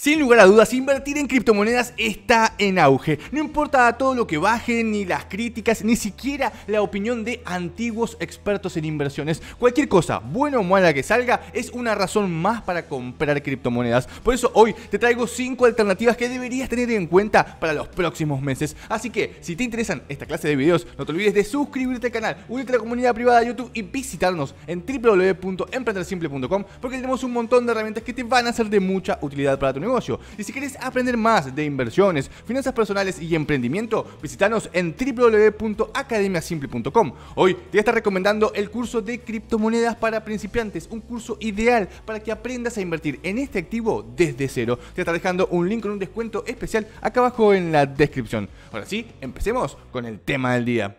Sin lugar a dudas, invertir en criptomonedas está en auge. No importa todo lo que baje, ni las críticas, ni siquiera la opinión de antiguos expertos en inversiones. Cualquier cosa, buena o mala que salga, es una razón más para comprar criptomonedas. Por eso hoy te traigo 5 alternativas que deberías tener en cuenta para los próximos meses. Así que, si te interesan esta clase de videos, no te olvides de suscribirte al canal, unirte a la comunidad privada de YouTube y visitarnos en www.emprendersimple.com porque tenemos un montón de herramientas que te van a ser de mucha utilidad para tu negocio. Y si quieres aprender más de inversiones, finanzas personales y emprendimiento, visítanos en www.academiasimple.com. Hoy te voy recomendando el curso de criptomonedas para principiantes, un curso ideal para que aprendas a invertir en este activo desde cero. Te voy dejando un link con un descuento especial acá abajo en la descripción. Ahora sí, empecemos con el tema del día.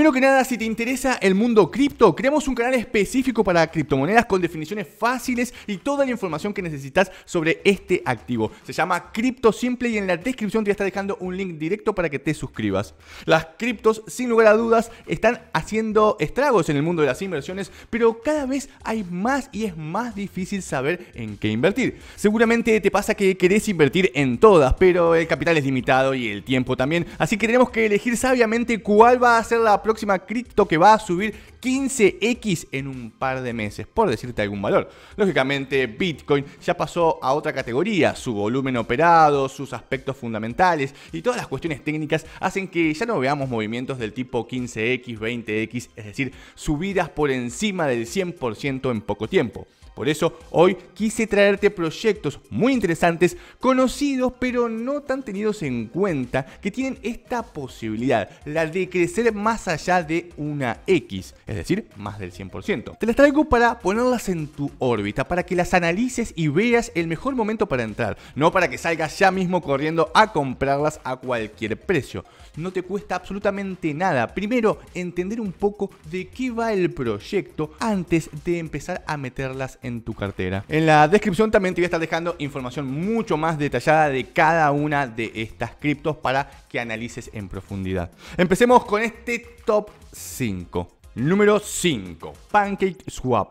Primero que nada, si te interesa el mundo cripto, creamos un canal específico para criptomonedas con definiciones fáciles y toda la información que necesitas sobre este activo. Se llama Cripto Simple y en la descripción te voy a estar dejando un link directo para que te suscribas. Las criptos, sin lugar a dudas, están haciendo estragos en el mundo de las inversiones, pero cada vez hay más y es más difícil saber en qué invertir. Seguramente te pasa que querés invertir en todas, pero el capital es limitado y el tiempo también, así que tenemos que elegir sabiamente cuál va a ser la próxima cripto que va a subir 15x en un par de meses, por decirte algún valor. Lógicamente, Bitcoin ya pasó a otra categoría, su volumen operado, sus aspectos fundamentales y todas las cuestiones técnicas hacen que ya no veamos movimientos del tipo 15x, 20x, es decir, subidas por encima del 100% en poco tiempo. Por eso hoy quise traerte proyectos muy interesantes, conocidos pero no tan tenidos en cuenta, que tienen esta posibilidad, la de crecer más allá de una X, es decir, más del 100%. Te las traigo para ponerlas en tu órbita, para que las analices y veas el mejor momento para entrar, no para que salgas ya mismo corriendo a comprarlas a cualquier precio. No te cuesta absolutamente nada. Primero, entender un poco de qué va el proyecto antes de empezar a meterlas en en tu cartera. En la descripción también te voy a estar dejando información mucho más detallada de cada una de estas criptos para que analices en profundidad. Empecemos con este top 5. Número 5. Pancake Swap.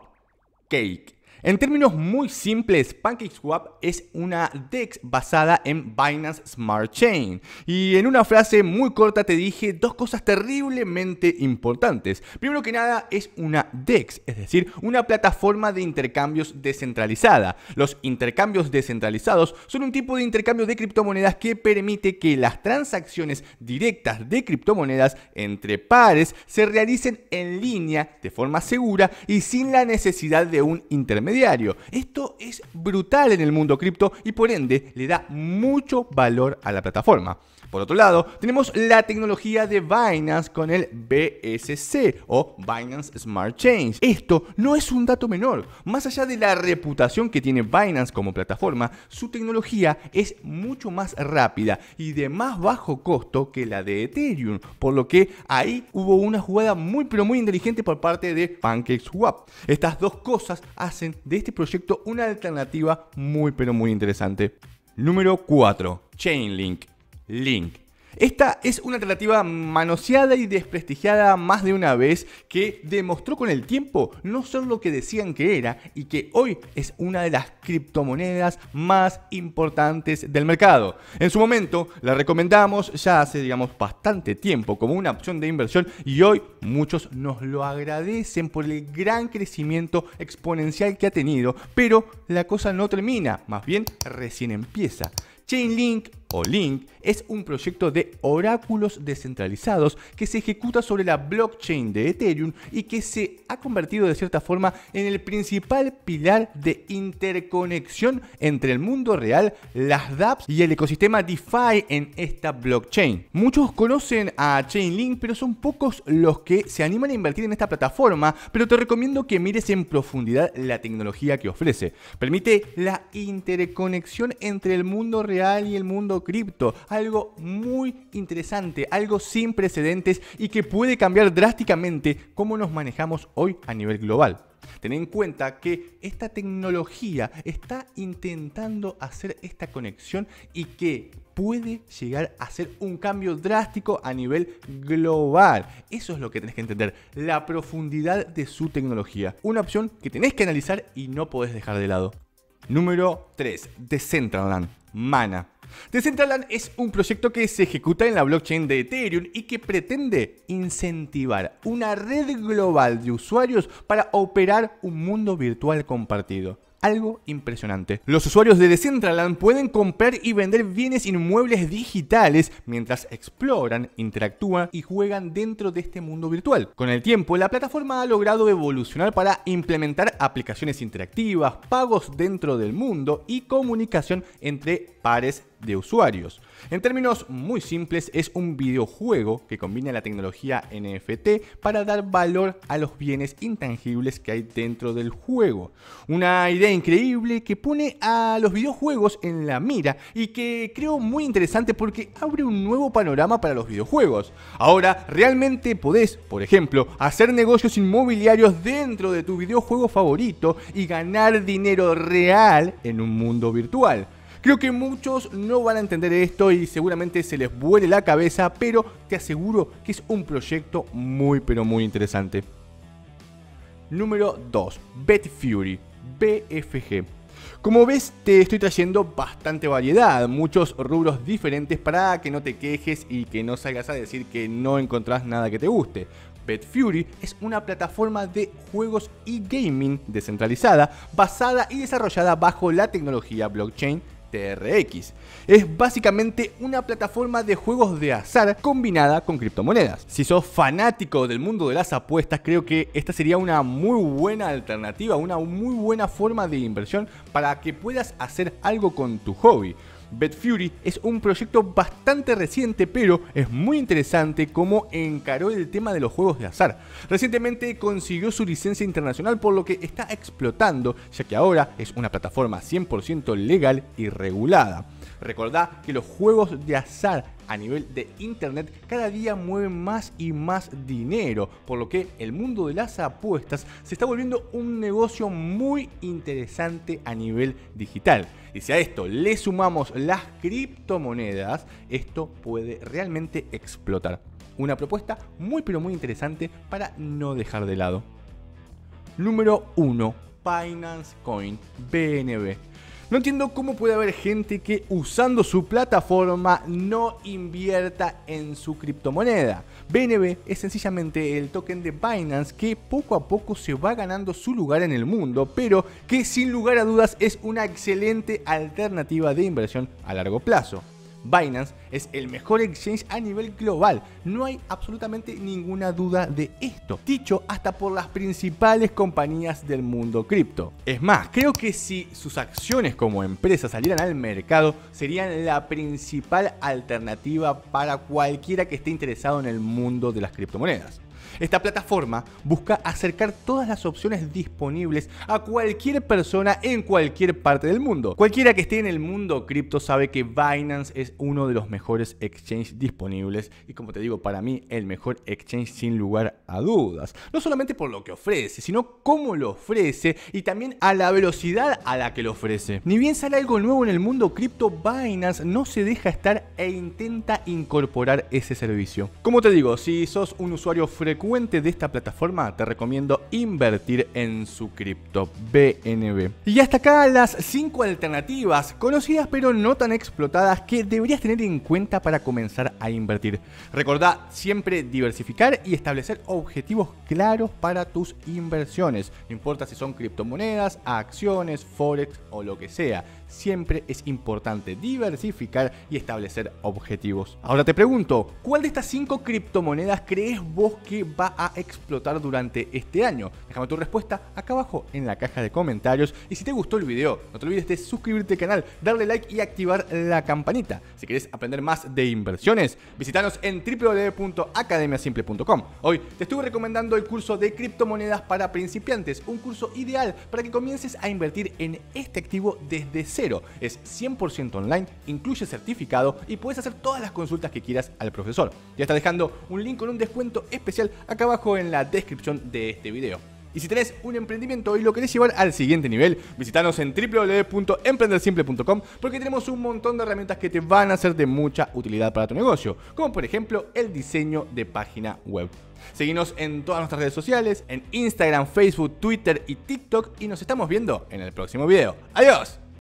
Cake. En términos muy simples, PancakeSwap es una DEX basada en Binance Smart Chain. Y en una frase muy corta te dije dos cosas terriblemente importantes. Primero que nada, es una DEX, es decir, una plataforma de intercambios descentralizada. Los intercambios descentralizados son un tipo de intercambio de criptomonedas que permite que las transacciones directas de criptomonedas entre pares se realicen en línea, de forma segura y sin la necesidad de un intermedio diario. Esto es brutal en el mundo cripto y por ende le da mucho valor a la plataforma. Por otro lado, tenemos la tecnología de Binance con el BSC o Binance Smart Chain. Esto no es un dato menor. Más allá de la reputación que tiene Binance como plataforma, su tecnología es mucho más rápida y de más bajo costo que la de Ethereum, por lo que ahí hubo una jugada muy pero muy inteligente por parte de PancakeSwap. Estas dos cosas hacen de este proyecto una alternativa muy pero muy interesante. Número 4. Chainlink. Link. Esta es una alternativa manoseada y desprestigiada más de una vez que demostró con el tiempo no ser lo que decían que era y que hoy es una de las criptomonedas más importantes del mercado. En su momento la recomendamos ya hace digamos bastante tiempo como una opción de inversión y hoy muchos nos lo agradecen por el gran crecimiento exponencial que ha tenido, pero la cosa no termina, más bien recién empieza. Chainlink o Link, es un proyecto de oráculos descentralizados que se ejecuta sobre la blockchain de Ethereum y que se ha convertido de cierta forma en el principal pilar de interconexión entre el mundo real, las dApps y el ecosistema DeFi en esta blockchain. Muchos conocen a Chainlink, pero son pocos los que se animan a invertir en esta plataforma, pero te recomiendo que mires en profundidad la tecnología que ofrece. Permite la interconexión entre el mundo real y el mundo cripto. Algo muy interesante, algo sin precedentes y que puede cambiar drásticamente cómo nos manejamos hoy a nivel global. Ten en cuenta que esta tecnología está intentando hacer esta conexión y que puede llegar a ser un cambio drástico a nivel global. Eso es lo que tenés que entender, la profundidad de su tecnología. Una opción que tenés que analizar y no podés dejar de lado. Número 3, Decentraland, Mana. Decentraland es un proyecto que se ejecuta en la blockchain de Ethereum y que pretende incentivar una red global de usuarios para operar un mundo virtual compartido algo impresionante. Los usuarios de Decentraland pueden comprar y vender bienes inmuebles digitales mientras exploran, interactúan y juegan dentro de este mundo virtual. Con el tiempo, la plataforma ha logrado evolucionar para implementar aplicaciones interactivas, pagos dentro del mundo y comunicación entre pares de usuarios. En términos muy simples, es un videojuego que combina la tecnología NFT para dar valor a los bienes intangibles que hay dentro del juego. Una idea increíble que pone a los videojuegos en la mira y que creo muy interesante porque abre un nuevo panorama para los videojuegos. Ahora realmente podés, por ejemplo, hacer negocios inmobiliarios dentro de tu videojuego favorito y ganar dinero real en un mundo virtual. Creo que muchos no van a entender esto y seguramente se les vuele la cabeza, pero te aseguro que es un proyecto muy pero muy interesante. Número 2. Bet Fury. BFG. Como ves, te estoy trayendo bastante variedad, muchos rubros diferentes para que no te quejes y que no salgas a decir que no encontrás nada que te guste. BetFury es una plataforma de juegos y gaming descentralizada, basada y desarrollada bajo la tecnología blockchain TRX. Es básicamente una plataforma de juegos de azar combinada con criptomonedas. Si sos fanático del mundo de las apuestas, creo que esta sería una muy buena alternativa, una muy buena forma de inversión para que puedas hacer algo con tu hobby. Bad Fury es un proyecto bastante reciente, pero es muy interesante cómo encaró el tema de los juegos de azar. Recientemente consiguió su licencia internacional, por lo que está explotando, ya que ahora es una plataforma 100% legal y regulada. Recordá que los juegos de azar a nivel de Internet cada día mueven más y más dinero, por lo que el mundo de las apuestas se está volviendo un negocio muy interesante a nivel digital. Y si a esto le sumamos las criptomonedas, esto puede realmente explotar. Una propuesta muy pero muy interesante para no dejar de lado. Número 1. Binance Coin BNB no entiendo cómo puede haber gente que usando su plataforma no invierta en su criptomoneda. BNB es sencillamente el token de Binance que poco a poco se va ganando su lugar en el mundo, pero que sin lugar a dudas es una excelente alternativa de inversión a largo plazo. Binance es el mejor exchange a nivel global, no hay absolutamente ninguna duda de esto, dicho hasta por las principales compañías del mundo cripto. Es más, creo que si sus acciones como empresa salieran al mercado, serían la principal alternativa para cualquiera que esté interesado en el mundo de las criptomonedas. Esta plataforma busca acercar todas las opciones disponibles a cualquier persona en cualquier parte del mundo. Cualquiera que esté en el mundo cripto sabe que Binance es uno de los mejores exchanges disponibles y como te digo, para mí el mejor exchange sin lugar a dudas. No solamente por lo que ofrece, sino cómo lo ofrece y también a la velocidad a la que lo ofrece. Ni bien sale algo nuevo en el mundo cripto, Binance no se deja estar e intenta incorporar ese servicio. Como te digo, si sos un usuario frecuente frecuente de esta plataforma, te recomiendo invertir en su cripto, BNB. Y hasta acá las 5 alternativas, conocidas pero no tan explotadas, que deberías tener en cuenta para comenzar a invertir. Recordá siempre diversificar y establecer objetivos claros para tus inversiones, no importa si son criptomonedas, acciones, forex o lo que sea siempre es importante diversificar y establecer objetivos. Ahora te pregunto, ¿cuál de estas 5 criptomonedas crees vos que va a explotar durante este año? Déjame tu respuesta acá abajo en la caja de comentarios y si te gustó el video, no te olvides de suscribirte al canal, darle like y activar la campanita. Si quieres aprender más de inversiones, visítanos en www.academiasimple.com. Hoy te estuve recomendando el curso de criptomonedas para principiantes, un curso ideal para que comiences a invertir en este activo desde cero es 100% online, incluye certificado y puedes hacer todas las consultas que quieras al profesor. Ya está dejando un link con un descuento especial acá abajo en la descripción de este video. Y si tenés un emprendimiento y lo querés llevar al siguiente nivel, visitanos en www.emprendersimple.com porque tenemos un montón de herramientas que te van a ser de mucha utilidad para tu negocio, como por ejemplo el diseño de página web. Seguinos en todas nuestras redes sociales, en Instagram, Facebook, Twitter y TikTok y nos estamos viendo en el próximo video. ¡Adiós!